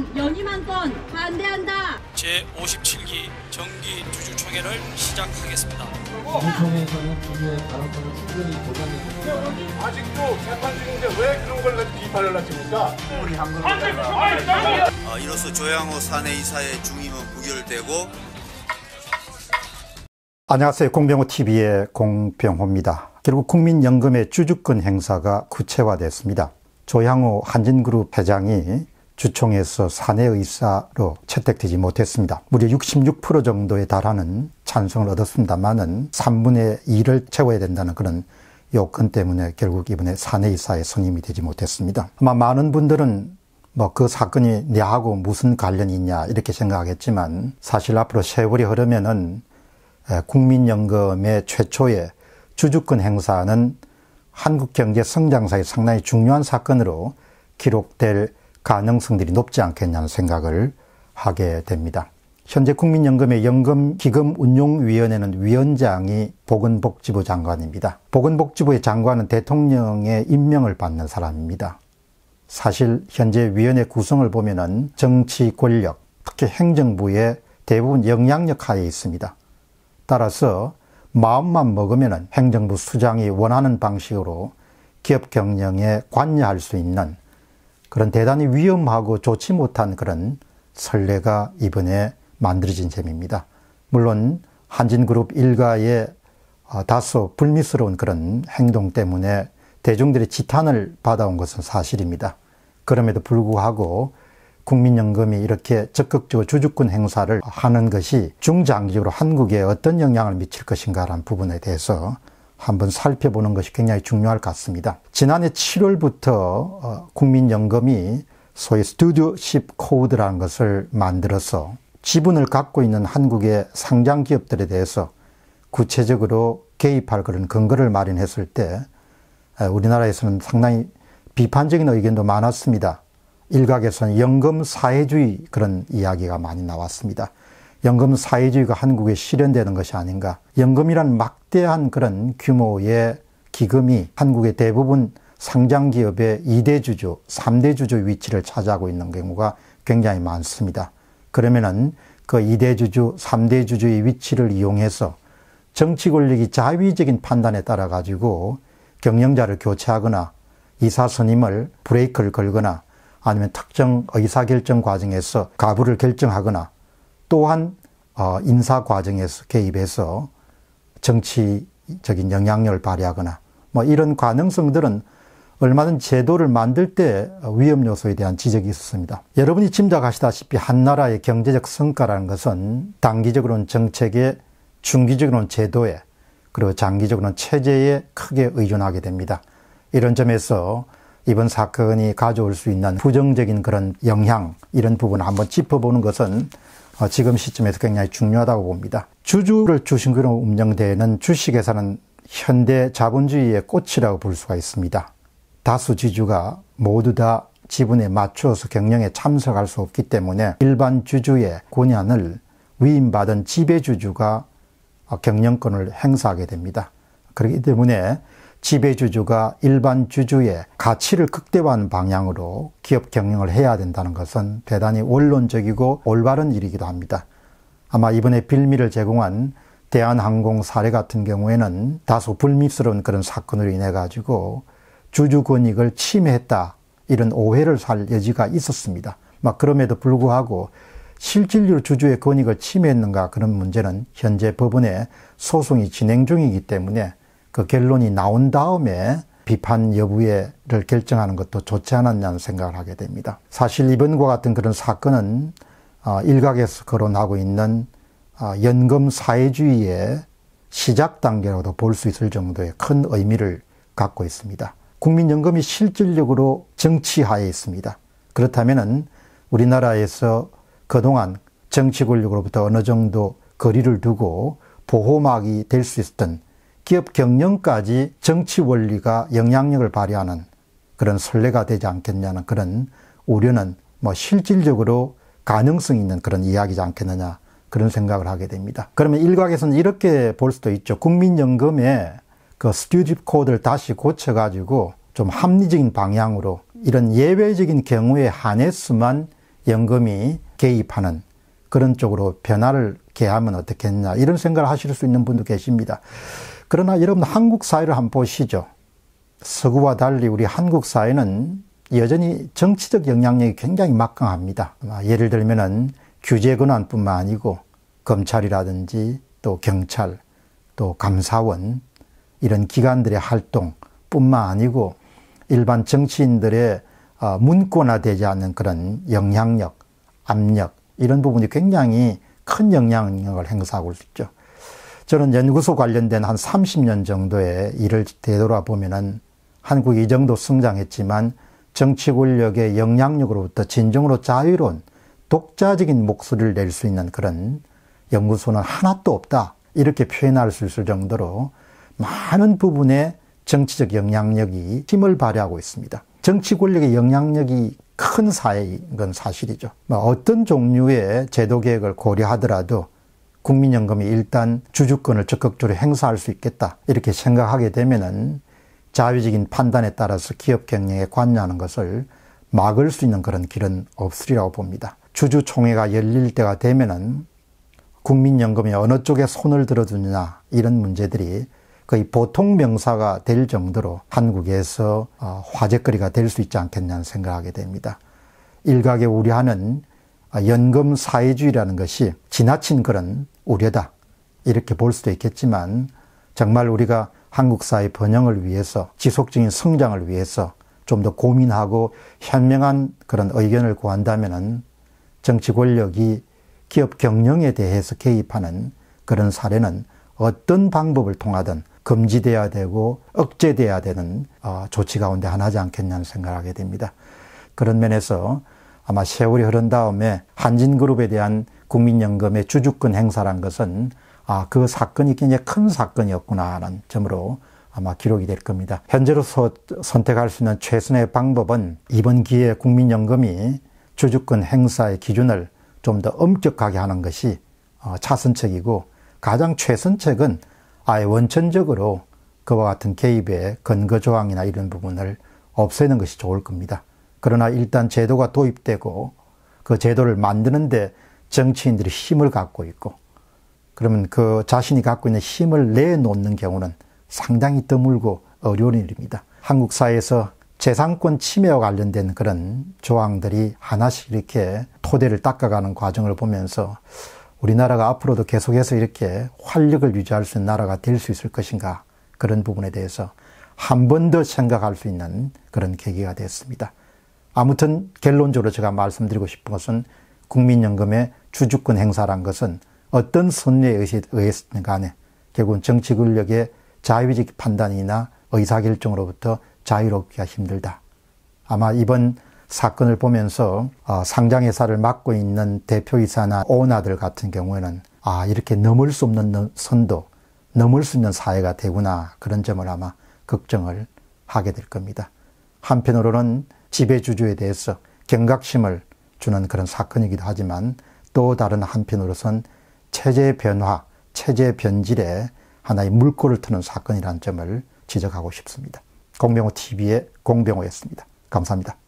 건 연임한 건 반대한다. 제57기 정기 주주총회를 시작하겠습니다. 주총회에서는 주주의 발언권을 충분히 보장해줍니다. 아직도 재판 중인데 왜 그런 걸 비판을 하십니까? 우리 한국입니 아, 이로써 조양호 사내 이사의 중임은 부결되고 안녕하세요. 공병호TV의 공병호입니다. 결국 국민연금의 주주권 행사가 구체화됐습니다. 조양호 한진그룹 회장이 주총에서 사내 의사로 채택되지 못했습니다. 무려 66% 정도에 달하는 찬성을 얻었습니다만은 3분의 2를 채워야 된다는 그런 요건 때문에 결국 이번에 사내 의사에 선임이 되지 못했습니다. 아마 많은 분들은 뭐 그 사건이 내하고 무슨 관련이 있냐 이렇게 생각하겠지만 사실 앞으로 세월이 흐르면은 국민연금의 최초의 주주권 행사는 한국 경제 성장사의 상당히 중요한 사건으로 기록될 가능성들이 높지 않겠냐는 생각을 하게 됩니다. 현재 국민연금의 연금기금운용위원회는 위원장이 보건복지부 장관입니다. 보건복지부의 장관은 대통령의 임명을 받는 사람입니다. 사실 현재 위원회 구성을 보면 정치 권력, 특히 행정부의 대부분 영향력 하에 있습니다. 따라서 마음만 먹으면 행정부 수장이 원하는 방식으로 기업 경영에 관여할 수 있는 그런 대단히 위험하고 좋지 못한 그런 설례가 이번에 만들어진 셈입니다. 물론 한진그룹 일가의 어, 다소 불미스러운 그런 행동 때문에 대중들의 지탄을 받아온 것은 사실입니다. 그럼에도 불구하고 국민연금이 이렇게 적극적으로 주주권 행사를 하는 것이 중장기적으로 한국에 어떤 영향을 미칠 것인가라는 부분에 대해서 한번 살펴보는 것이 굉장히 중요할 것 같습니다. 지난해 7월부터 어, 국민연금이 소위 스튜디오십 코드라는 것을 만들어서 지분을 갖고 있는 한국의 상장 기업들에 대해서 구체적으로 개입할 그런 근거를 마련했을 때 우리나라에서는 상당히 비판적인 의견도 많았습니다. 일각에서는 연금 사회주의 그런 이야기가 많이 나왔습니다. 연금 사회주의가 한국에 실현되는 것이 아닌가. 연금이란 막대한 그런 규모의 기금이 한국의 대부분 상장 기업의 2대 주주, 3대 주주 위치를 차지하고 있는 경우가 굉장히 많습니다. 그러면은 그 2대 주주, 3대 주주의 위치를 이용해서 정치 권력이 자위적인 판단에 따라 가지고 경영자를 교체하거나 이사 선임을 브레이크를 걸거나 아니면 특정 의사결정 과정에서 가부를 결정하거나 또한 어, 인사 과정에서 개입해서 정치적인 영향력을 발휘하거나 뭐 이런 가능성들은 얼마든 제도를 만들 때 위험 요소에 대한 지적이 있었습니다. 여러분이 짐작하시다시피 한 나라의 경제적 성과라는 것은 단기적으로는 정책에, 중기적으로는 제도에, 그리고 장기적으로는 체제에 크게 의존하게 됩니다. 이런 점에서 이번 사건이 가져올 수 있는 부정적인 그런 영향, 이런 부분을 한번 짚어보는 것은 어, 지금 시점에서 굉장히 중요하다고 봅니다. 주주를 주식으로 운영되는 주식회사는 현대 자본주의의 꽃이라고 볼 수가 있습니다. 다수 지주가 모두 다 지분에 맞추어서 경영에 참석할 수 없기 때문에 일반 주주의 권한을 위임받은 지배주주가 경영권을 행사하게 됩니다. 그렇기 때문에 지배주주가 일반 주주의 가치를 극대화하는 방향으로 기업 경영을 해야 된다는 것은 대단히 원론적이고 올바른 일이기도 합니다. 아마 이번에 빌미를 제공한 대한항공 사례 같은 경우에는 다소 불미스러운 그런 사건으로 인해 가지고 주주 권익을 침해했다 이런 오해를 살 여지가 있었습니다. 막 그럼에도 불구하고 실질적으로 주주의 권익을 침해했는가 그런 문제는 현재 법원에 소송이 진행 중이기 때문에 그 결론이 나온 다음에 비판 여부를 결정하는 것도 좋지 않았냐는 생각을 하게 됩니다. 사실 이번과 같은 그런 사건은 어, 일각에서 거론하고 있는 어, 연금 사회주의의 시작 단계라고도 볼 수 있을 정도의 큰 의미를 갖고 있습니다. 국민연금이 실질적으로 정치하에 있습니다. 그렇다면 우리나라에서 그동안 정치 권력으로부터 어느 정도 거리를 두고 보호막이 될 수 있었던 기업 경영까지 정치 원리가 영향력을 발휘하는 그런 선례가 되지 않겠냐는 그런 우려는 뭐 실질적으로 가능성 있는 그런 이야기지 않겠느냐 그런 생각을 하게 됩니다. 그러면 일각에서는 이렇게 볼 수도 있죠. 국민연금의 그스튜디오 코드를 다시 고쳐가지고 좀 합리적인 방향으로 이런 예외적인 경우에 한해서만 연금이 개입하는 그런 쪽으로 변화를 개하면 어떻겠냐 이런 생각을 하실 수 있는 분도 계십니다. 그러나 여러분 한국 사회를 한번 보시죠. 서구와 달리 우리 한국 사회는 여전히 정치적 영향력이 굉장히 막강합니다. 예를 들면은 규제 권한뿐만 아니고 검찰이라든지 또 경찰, 또 감사원 이런 기관들의 활동뿐만 아니고 일반 정치인들의 어, 문고나되지 않는 그런 영향력, 압력 이런 부분이 굉장히 큰 영향력을 행사하고 있죠. 저는 연구소 관련된 한 30년 정도의 일을 되돌아보면은 한국이 이 정도 성장했지만 정치 권력의 영향력으로부터 진정으로 자유로운 독자적인 목소리를 낼 수 있는 그런 연구소는 하나도 없다. 이렇게 표현할 수 있을 정도로 많은 부분에 정치적 영향력이 힘을 발휘하고 있습니다. 정치 권력의 영향력이 큰 사회인 건 사실이죠. 뭐 어떤 종류의 제도 개혁을 고려하더라도 국민연금이 일단 주주권을 적극적으로 행사할 수 있겠다. 이렇게 생각하게 되면은 자위적인 판단에 따라서 기업 경영에 관여하는 것을 막을 수 있는 그런 길은 없으리라고 봅니다. 주주총회가 열릴 때가 되면은 국민연금이 어느 쪽에 손을 들어두느냐 이런 문제들이 거의 보통 명사가 될 정도로 한국에서 어, 화제거리가 될 수 있지 않겠냐는 생각하게 됩니다. 일각에 우려하는 아, 연금 사회주의라는 것이 지나친 그런 우려다. 이렇게 볼 수도 있겠지만 정말 우리가 한국 사회 번영을 위해서 지속적인 성장을 위해서 좀 더 고민하고 현명한 그런 의견을 구한다면 정치 권력이 기업 경영에 대해서 개입하는 그런 사례는 어떤 방법을 통하든 금지돼야 되고 억제돼야 되는 어, 조치 가운데 하나지 않겠냐는 생각을 하게 됩니다. 그런 면에서 아마 세월이 흐른 다음에 한진그룹에 대한 국민연금의 주주권 행사란 것은 아, 그 사건이 굉장히 큰 사건이었구나 하는 점으로 아마 기록이 될 겁니다. 현재로서 선택할 수 있는 최선의 방법은 이번 기회에 국민연금이 주주권 행사의 기준을 좀 더 엄격하게 하는 것이 어, 차선책이고 가장 최선책은 아예 원천적으로 그와 같은 개입의 근거 조항이나 이런 부분을 없애는 것이 좋을 겁니다. 그러나 일단 제도가 도입되고 그 제도를 만드는데 정치인들이 힘을 갖고 있고 그러면 그 자신이 갖고 있는 힘을 내놓는 경우는 상당히 드물고 어려운 일입니다. 한국 사회에서 재산권 침해와 관련된 그런 조항들이 하나씩 이렇게 토대를 닦아가는 과정을 보면서 우리나라가 앞으로도 계속해서 이렇게 활력을 유지할 수 있는 나라가 될 수 있을 것인가 그런 부분에 대해서 한 번 더 생각할 수 있는 그런 계기가 됐습니다. 아무튼 결론적으로 제가 말씀드리고 싶은 것은 국민연금의 주주권 행사란 것은 어떤 선례에 의해서든 간에 결국은 정치 권력의 자유직 판단이나 의사결정으로부터 자유롭기가 힘들다. 아마 이번 사건을 보면서 어, 상장회사를 맡고 있는 대표이사나 오너들 같은 경우에는 아, 이렇게 넘을 수 없는 선도 넘을 수 있는 사회가 되구나. 그런 점을 아마 걱정을 하게 될 겁니다. 한편으로는 지배주주에 대해서 경각심을 주는 그런 사건이기도 하지만 또 다른 한편으로선 체제 변화, 체제 변질에 하나의 물꼬를 트는 사건이라는 점을 지적하고 싶습니다. 공병호 TV의 공병호였습니다. 감사합니다.